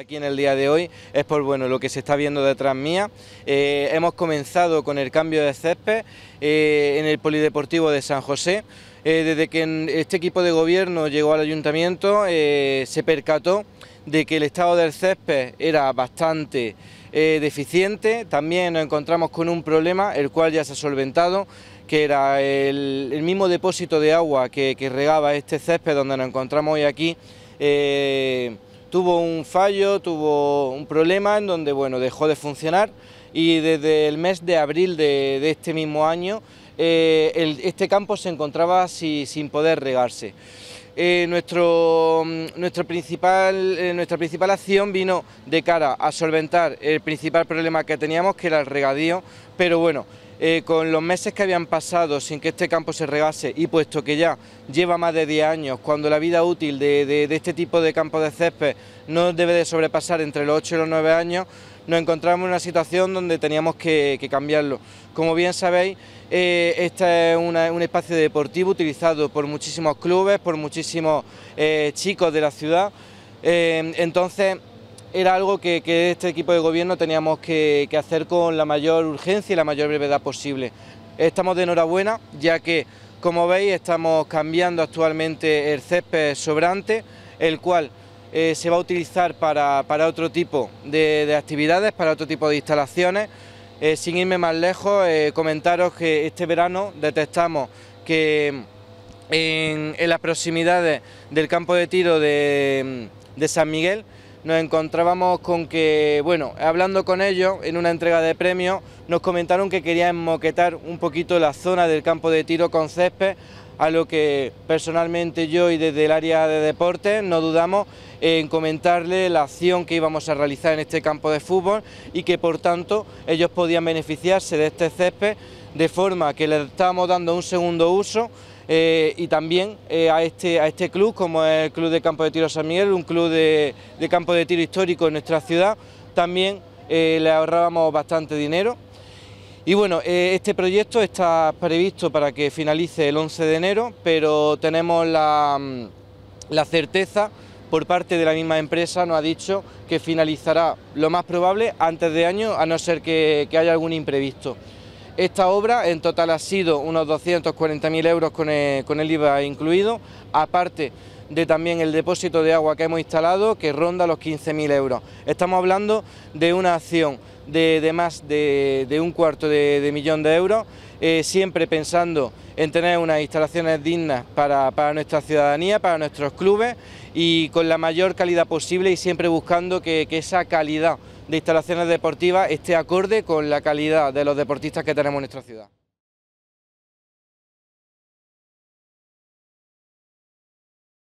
aquí en el día de hoy es por bueno lo que se está viendo detrás mía. Eh, hemos comenzado con el cambio de césped eh, en el Polideportivo de San José. Eh, desde que este equipo de gobierno llegó al ayuntamiento se percató de que el estado del césped era bastante deficiente. También nos encontramos con un problema, el cual ya se ha solventado que era el, mismo depósito de agua que, regaba este césped donde nos encontramos hoy aquí, tuvo un fallo, tuvo un problema en donde bueno, dejó de funcionar y desde el mes de abril de, este mismo año eh, este campo se encontraba sin poder regarse. Eh, mm, nuestro, principal, eh, nuestra principal acción vino de cara a solventar el principal problema que teníamos, que era el regadío, pero bueno, eh, con los meses que habían pasado sin que este campo se regase y puesto que ya lleva más de 10 años, cuando la vida útil de, este tipo de campo de césped no debe de sobrepasar entre los 8 y los 9 años, nos encontramos en una situación donde teníamos que, cambiarlo. Como bien sabéis, este es un espacio deportivo utilizado por muchísimos clubes, por muchísimos eh, chicos de la ciudad. Eh, entonces, era algo que, este equipo de gobierno teníamos que, que hacer con la mayor urgencia y la mayor brevedad posible. Estamos de enhorabuena, ya que, como veis, estamos cambiando actualmente el césped sobrante, el cual eh, se va a utilizar para, otro tipo de, actividades, para otro tipo de instalaciones. Eh, sin irme más lejos, eh, comentaros que este verano detectamos que en, las proximidades del campo de tiro de, de, San Miguel nos encontrábamos con que, bueno, hablando con ellos en una entrega de premios, nos comentaron que querían moquetar un poquito la zona del campo de tiro con césped a lo que personalmente yo y desde el área de deporte no dudamos en comentarle la acción que íbamos a realizar en este campo de fútbol y que por tanto ellos podían beneficiarse de este césped de forma que le estábamos dando un segundo uso eh, y también eh, a, este, a este club como es el Club de Campo de Tiro San Miguel, un club de, campo de tiro histórico en nuestra ciudad, también eh, le ahorrábamos bastante dinero y bueno, eh, este proyecto está previsto para que finalice el 11 de enero, pero tenemos mm, la, certeza por parte de la misma empresa nos ha dicho que finalizará lo más probable antes de año, a no ser que haya algún imprevisto. Esta obra en total ha sido unos 240.000 euros con el, IVA incluido, aparte de también el depósito de agua que hemos instalado, que ronda los 15.000 euros. Estamos hablando de una acción de, más de, un cuarto de, millón de euros, eh, siempre pensando en tener unas instalaciones dignas para, nuestra ciudadanía, para nuestros clubes y con la mayor calidad posible y siempre buscando que esa calidad de instalaciones deportivas esté acorde con la calidad de los deportistas que tenemos en nuestra ciudad.